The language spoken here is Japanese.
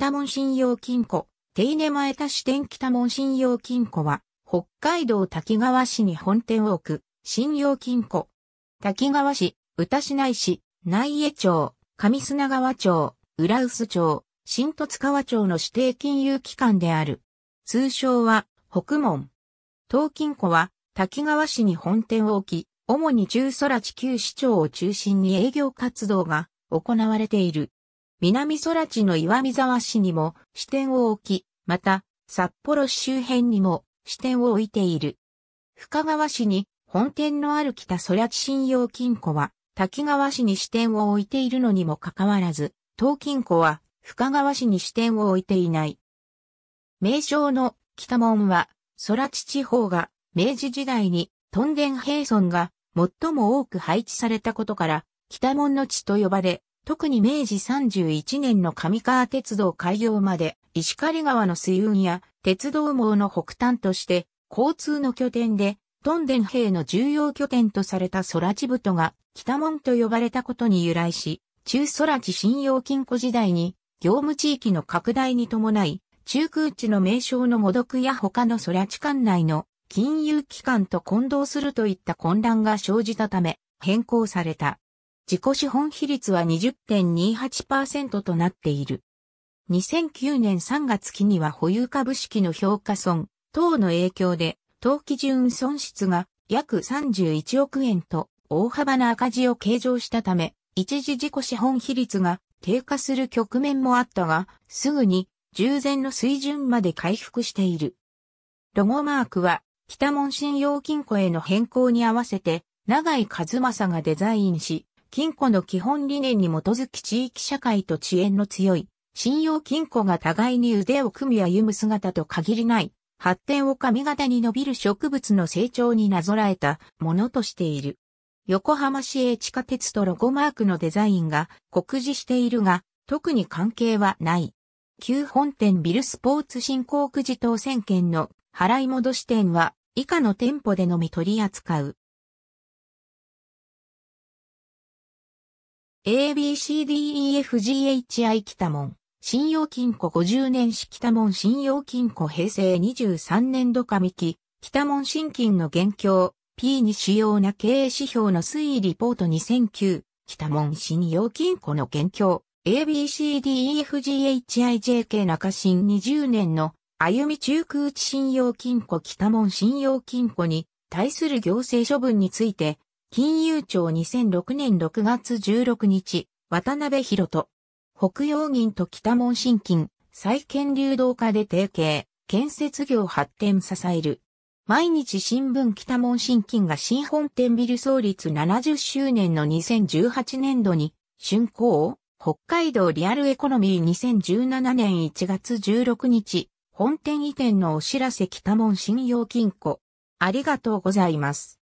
北門信用金庫、手稲前田支店北門信用金庫は、北海道滝川市に本店を置く、信用金庫。滝川市、歌市内市、内江町、上砂川町、浦臼町、新十津川町の指定金融機関である。通称は、北門。東金庫は、滝川市に本店を置き、主に中空地球市長を中心に営業活動が行われている。南空地の岩見沢市にも支店を置き、また、札幌市周辺にも支店を置いている。深川市に本店のある北空地信用金庫は、滝川市に支店を置いているのにもかかわらず、東金庫は深川市に支店を置いていない。名称の北門は、空地地方が明治時代に屯田平村が最も多く配置されたことから、北門の地と呼ばれ、特に明治31年の上川鉄道開業まで、石狩川の水運や鉄道網の北端として、交通の拠点で、東電兵の重要拠点とされた空地太が北門と呼ばれたことに由来し、中空地信用金庫時代に、業務地域の拡大に伴い、中空地の名称の誤読や他の空地管内の金融機関と混同するといった混乱が生じたため、変更された。自己資本比率は20.28%となっている。2009年3月期には保有株式の評価損等の影響で、当期純損失が約31億円と大幅な赤字を計上したため、一時自己資本比率が低下する局面もあったが、すぐに従前の水準まで回復している。ロゴマークは、北門信用金庫への変更に合わせて、長井和正がデザインし、金庫の基本理念に基づき地域社会と遅延の強い、信用金庫が互いに腕を組み歩む姿と限りない、発展を髪型に伸びる植物の成長になぞらえたものとしている。横浜市営地下鉄とロゴマークのデザインが酷似しているが、特に関係はない。旧本店ビルスポーツ振興くじ当選券の払い戻し店は以下の店舗でのみ取り扱う。ABCDEFGHI 北門、信用金庫50年式北門信用金庫平成23年度上期、北門新金の現況、P に主要な経営指標の推移リポート2009、北門信用金庫の現況、ABCDEFGHIJK 中新20年の歩み中空地信用金庫北門信用金庫に対する行政処分について、金融庁2006年6月16日、渡辺博人。北洋銀と北門新金、再建流動化で提携、建設業発展支える。毎日新聞北門新金が新本店ビル創立70周年の2018年度に、竣工、北海道リアルエコノミー2017年1月16日、本店移転のお知らせ北門信用金庫。ありがとうございます。